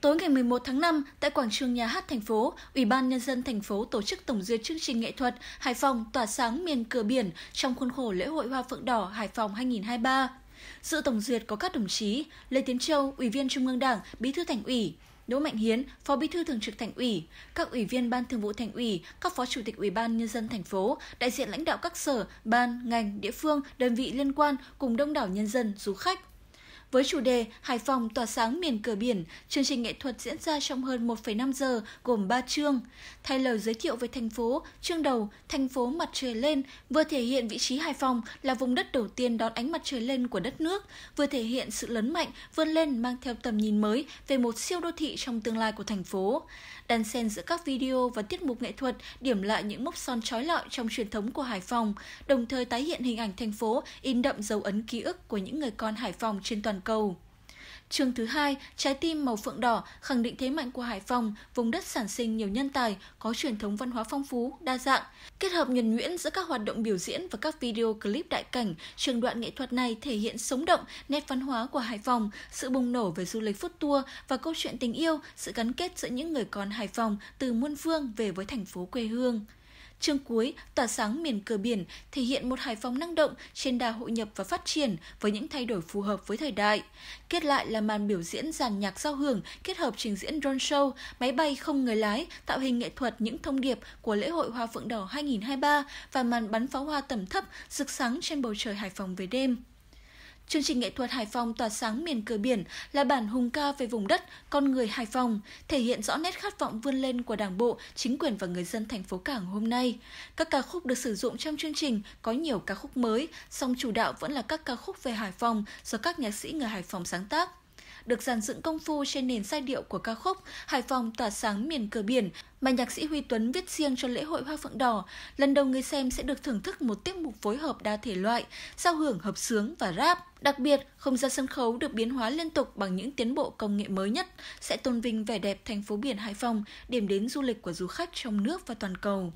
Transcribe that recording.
Tối ngày 11 tháng 5, tại quảng trường Nhà hát thành phố, Ủy ban Nhân dân thành phố tổ chức tổng duyệt chương trình nghệ thuật Hải Phòng tỏa sáng miền cửa biển trong khuôn khổ lễ hội Hoa Phượng Đỏ Hải Phòng 2023. Sự tổng duyệt có các đồng chí Lê Tiến Châu, Ủy viên Trung ương Đảng, Bí thư Thành ủy, Đỗ Mạnh Hiến, Phó Bí thư Thường trực Thành ủy, các ủy viên Ban Thường vụ Thành ủy, các Phó Chủ tịch Ủy ban Nhân dân thành phố, đại diện lãnh đạo các sở, ban, ngành, địa phương, đơn vị liên quan cùng đông đảo nhân dân, du khách. Với chủ đề Hải Phòng tỏa sáng miền cửa biển, chương trình nghệ thuật diễn ra trong hơn 1,5 giờ gồm 3 chương. Thay lời giới thiệu về thành phố, chương đầu Thành phố mặt trời lên vừa thể hiện vị trí Hải Phòng là vùng đất đầu tiên đón ánh mặt trời lên của đất nước, vừa thể hiện sự lớn mạnh vươn lên mang theo tầm nhìn mới về một siêu đô thị trong tương lai của thành phố. Đan xen giữa các video và tiết mục nghệ thuật điểm lại những mốc son trói lọi trong truyền thống của Hải Phòng, đồng thời tái hiện hình ảnh thành phố in đậm dấu ấn ký ức của những người con Hải Phòng trên toàn toàn cầu. Trường thứ hai, Trái tim màu phượng đỏ khẳng định thế mạnh của Hải Phòng, vùng đất sản sinh nhiều nhân tài, có truyền thống văn hóa phong phú, đa dạng. Kết hợp nhuần nhuyễn giữa các hoạt động biểu diễn và các video clip đại cảnh, trường đoạn nghệ thuật này thể hiện sống động nét văn hóa của Hải Phòng, sự bùng nổ về du lịch food tour và câu chuyện tình yêu, sự gắn kết giữa những người con Hải Phòng từ muôn phương về với thành phố quê hương. Chương cuối Tỏa sáng miền cửa biển thể hiện một Hải Phòng năng động trên đà hội nhập và phát triển với những thay đổi phù hợp với thời đại. Kết lại là màn biểu diễn dàn nhạc giao hưởng kết hợp trình diễn drone show, máy bay không người lái, tạo hình nghệ thuật những thông điệp của lễ hội Hoa Phượng Đỏ 2023 và màn bắn pháo hoa tầm thấp rực sáng trên bầu trời Hải Phòng về đêm. Chương trình nghệ thuật Hải Phòng tỏa sáng miền cửa biển là bản hùng ca về vùng đất, con người Hải Phòng, thể hiện rõ nét khát vọng vươn lên của Đảng bộ, chính quyền và người dân thành phố Cảng hôm nay. Các ca khúc được sử dụng trong chương trình có nhiều ca khúc mới, song chủ đạo vẫn là các ca khúc về Hải Phòng do các nhạc sĩ người Hải Phòng sáng tác được dàn dựng công phu trên nền giai điệu của ca khúc Hải Phòng tỏa sáng miền cửa biển mà nhạc sĩ Huy Tuấn viết riêng cho lễ hội Hoa Phượng Đỏ. Lần đầu người xem sẽ được thưởng thức một tiết mục phối hợp đa thể loại, giao hưởng hợp sướng và rap. Đặc biệt, không gian sân khấu được biến hóa liên tục bằng những tiến bộ công nghệ mới nhất sẽ tôn vinh vẻ đẹp thành phố biển Hải Phòng, điểm đến du lịch của du khách trong nước và toàn cầu.